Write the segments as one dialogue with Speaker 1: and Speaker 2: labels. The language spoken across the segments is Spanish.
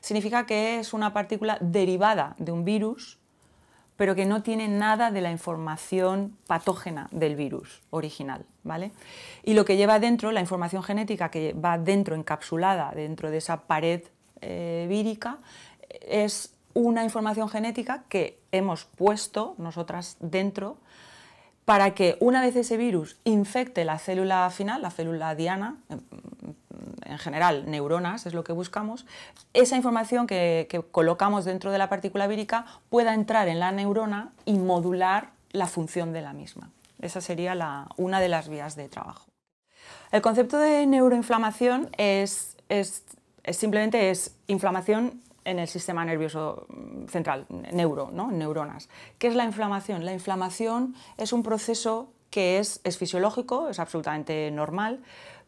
Speaker 1: significa que es una partícula derivada de un virus, pero que no tiene nada de la información patógena del virus original, ¿vale? Y lo que lleva dentro, la información genética que va dentro, encapsulada dentro de esa pared eh, vírica, es una información genética que hemos puesto nosotras dentro para que una vez ese virus infecte la célula final, la célula diana, em, en general neuronas, es lo que buscamos, esa información que, colocamos dentro de la partícula vírica pueda entrar en la neurona y modular la función de la misma. Esa sería una de las vías de trabajo. El concepto de neuroinflamación es, simplemente es inflamación en el sistema nervioso mm, central, neuro, neuronas. ¿Qué es la inflamación? La inflamación es un proceso que es fisiológico, es absolutamente normal,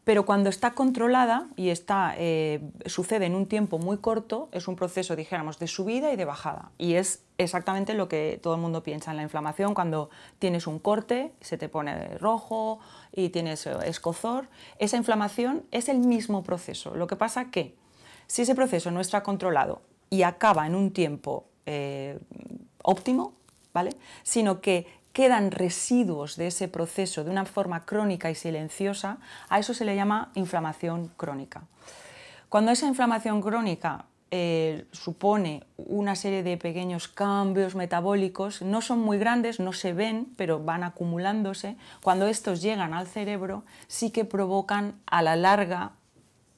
Speaker 1: pero cuando está controlada y está, eh, sucede en un tiempo muy corto, es un proceso, dijéramos, de subida y de bajada. Y es exactamente lo que todo el mundo piensa en la inflamación, cuando tienes un corte, se te pone rojo y tienes eh, escozor, esa inflamación es el mismo proceso. Lo que pasa que si ese proceso no está controlado y acaba en un tiempo eh, óptimo, ¿vale? sino que quedan residuos de ese proceso de una forma crónica y silenciosa, a eso se le llama inflamación crónica. Cuando esa inflamación crónica eh, supone una serie de pequeños cambios metabólicos, no son muy grandes, no se ven, pero van acumulándose, cuando estos llegan al cerebro sí que provocan a la larga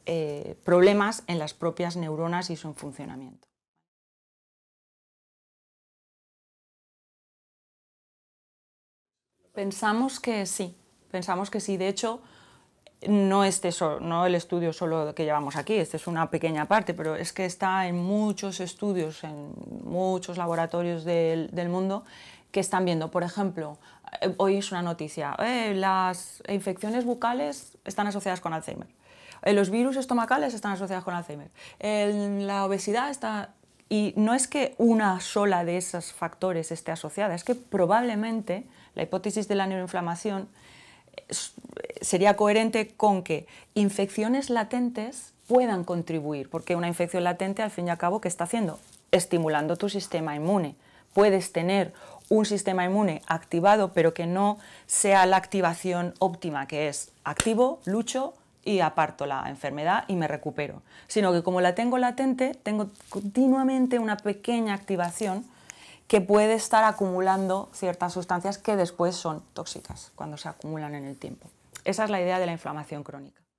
Speaker 1: eh, problemas en las propias neuronas y su funcionamiento. Pensamos que sí, pensamos que sí. De hecho, no, este, no el estudio solo que llevamos aquí, este es una pequeña parte, pero es que está en muchos estudios, en muchos laboratorios del, mundo, que están viendo, por ejemplo, eh, hoy es una noticia, eh, las infecciones bucales están asociadas con Alzheimer, eh, los virus estomacales están asociados con Alzheimer, la obesidad está y no es que una sola de esos factores esté asociada, es que probablemente la hipótesis de la neuroinflamación eh, eh, sería coherente con que infecciones latentes puedan contribuir, porque una infección latente al fin y al cabo, ¿qué está haciendo? Estimulando tu sistema inmune. Puedes tener un sistema inmune activado, pero que no sea la activación óptima, que es activo, lucho, y aparto la enfermedad y me recupero, sino que como la tengo latente, tengo continuamente una pequeña activación que puede estar acumulando ciertas sustancias que después son tóxicas cuando se acumulan en el tiempo. Esa es la idea de la inflamación crónica.